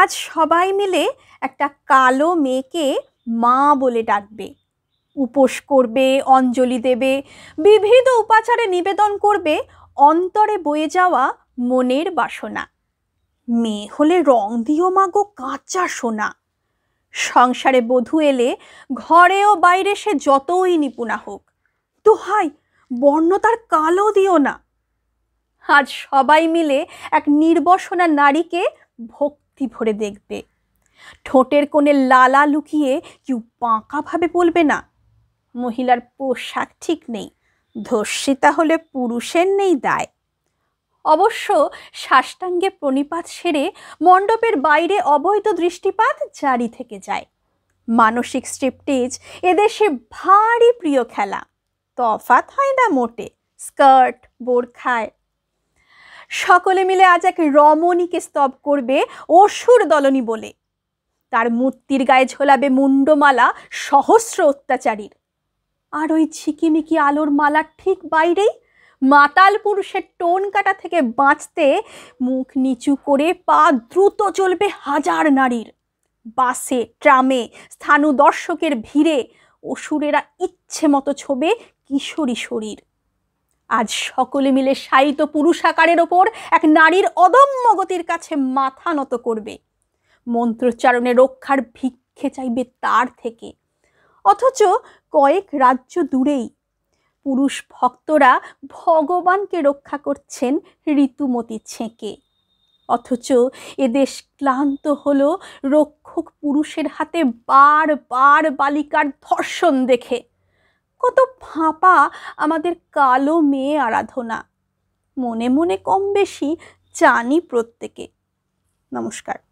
আজ সবাই মিলে একটা কালো মেয়েকে মা বলে ডাকবে উপোস করবে অঞ্জলি দেবে বিভিন্ন উপাচারে নিবেদন করবে অন্তরে বয়ে যাওয়া মনের বাসনা মেয়ে হলে রং দিও মাগো কাঁচা সোনা সংসারে বধূ এলে ঘরে ও বাইরে সে যতই নিপুণা হোক দোহাই বর্ণ তার কালো দিও না আজ সবাই মিলে এক নির্বসনা নারীকে ভোগ ভক্তি ভরে দেখবে ঠোঁটের কোণে লালা লুকিয়ে কেউ পাঁকাভাবে বলবে না মহিলার পোশাক ঠিক নেই ধর্ষিতা হলে পুরুষের নেই দায় অবশ্য সাষ্টাঙ্গে প্রণিপাত সেরে মণ্ডপের বাইরে অবৈধ দৃষ্টিপাত জারি থেকে যায় মানসিক স্ট্রিপটেজ এদেশে ভারী প্রিয় খেলা তফাত হয় না মোটে স্কার্ট বোরখায় সকলে মিলে আজ এক রমণীকে স্তব করবে অসুর দলনী বলে তার মূর্তির গায়ে ঝোলাবে মুন্ডমালা সহস্র অত্যাচারীর আর ওই ঝিকিমিকি আলোর মালার ঠিক বাইরেই মাতাল পুরুষের টোন কাটা থেকে বাঁচতে মুখ নিচু করে পা দ্রুত চলবে হাজার নারীর বাসে ট্রামে স্থানু দর্শকের ভিড়ে অসুরেরা ইচ্ছে মতো ছবে কিশোরী শরীর আজ সকলে মিলে পুরুষ পুরুষাকারের ওপর এক নারীর অদম্য গতির কাছে মাথা নত করবে মন্ত্রোচ্চারণে রক্ষার ভিক্ষে চাইবে তার থেকে অথচ কয়েক রাজ্য দূরেই পুরুষ ভক্তরা ভগবানকে রক্ষা করছেন ঋতুমতি ছেঁকে অথচ এদেশ ক্লান্ত হল রক্ষক পুরুষের হাতে বার বার বালিকার ধর্ষণ দেখে কত ফাঁপা আমাদের কালো মেয়ে আরাধনা মনে মনে কম বেশি জানি প্রত্যেকে নমস্কার